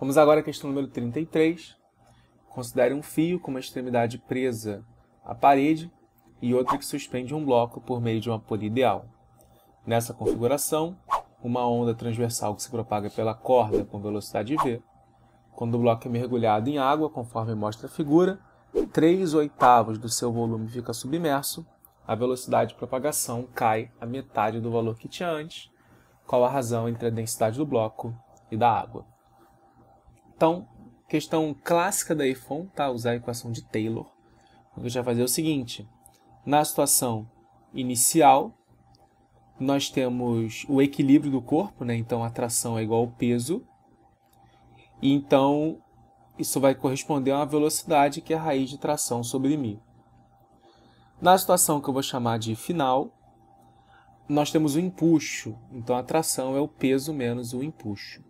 Vamos agora à questão número 33. Considere um fio com uma extremidade presa à parede e outra que suspende um bloco por meio de uma polia ideal. Nessa configuração, uma onda transversal que se propaga pela corda com velocidade v. Quando o bloco é mergulhado em água, conforme mostra a figura, 3 oitavos do seu volume fica submerso, a velocidade de propagação cai a metade do valor que tinha antes, qual a razão entre a densidade do bloco e da água. Então, questão clássica da EFON, tá? Usar a equação de Taylor. O que a gente vai fazer é o seguinte. Na situação inicial, nós temos o equilíbrio do corpo, né? Então, a tração é igual ao peso. E, então, isso vai corresponder a uma velocidade que é a raiz de tração sobre mi. Na situação que eu vou chamar de final, nós temos o empuxo. Então, a tração é o peso menos o empuxo.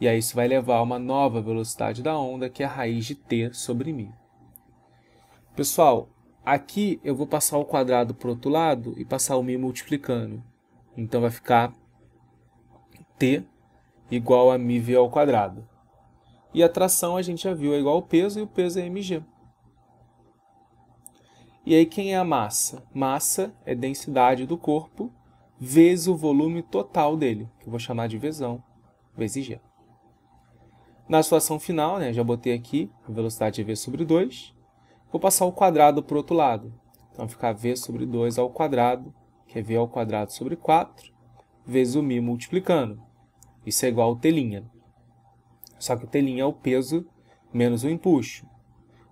E aí isso vai levar a uma nova velocidade da onda, que é a raiz de t sobre μ. Pessoal, aqui eu vou passar o quadrado para o outro lado e passar o μ multiplicando. Então vai ficar t igual a μv ao quadrado. E a tração a gente já viu é igual ao peso e o peso é mg. E aí quem é a massa? Massa é densidade do corpo vezes o volume total dele, que eu vou chamar de vezão, vezes g. Na situação final, né, já botei aqui a velocidade v sobre 2. Vou passar o quadrado para o outro lado. Então, vai ficar v sobre 2 ao quadrado, que é v ao quadrado sobre 4, vezes o μ multiplicando. Isso é igual ao t'. Só que o t' é o peso menos o empuxo.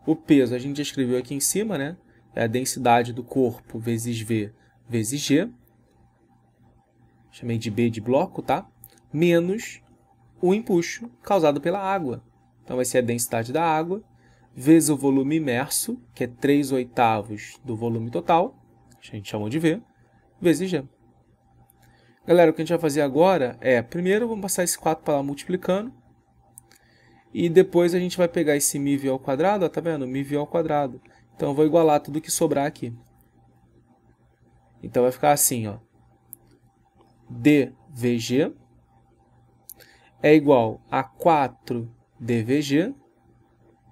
O peso a gente já escreveu aqui em cima, né? É a densidade do corpo vezes v vezes g. Chamei de b de bloco, tá? Menos o empuxo causado pela água. Então, vai ser a densidade da água vezes o volume imerso, que é 3 oitavos do volume total, que a gente chamou de V, vezes G. Galera, o que a gente vai fazer agora é, primeiro vamos passar esse 4 para lá multiplicando, e depois a gente vai pegar esse μV ao quadrado, ó, tá vendo? μV ao quadrado. Então eu vou igualar tudo que sobrar aqui. Então vai ficar assim, ó. dVg é igual a 4 dvg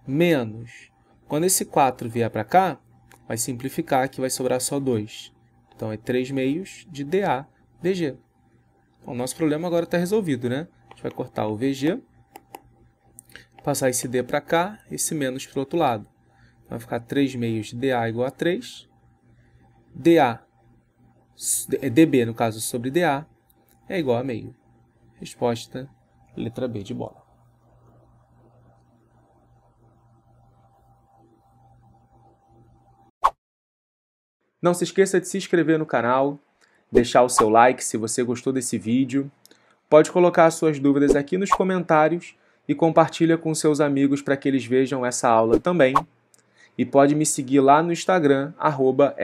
menos. Quando esse 4 vier para cá, vai simplificar que vai sobrar só 2. Então, é 3 meios de dA dg. Bom, o nosso problema agora está resolvido, né? A gente vai cortar o VG, passar esse D para cá, esse menos para o outro lado. vai ficar 3 meios de dA igual a 3. dA, é dB no caso sobre dA, é igual a meio. Resposta Letra B de bola. Não se esqueça de se inscrever no canal, deixar o seu like se você gostou desse vídeo. Pode colocar suas dúvidas aqui nos comentários e compartilha com seus amigos para que eles vejam essa aula também. E pode me seguir lá no Instagram, arroba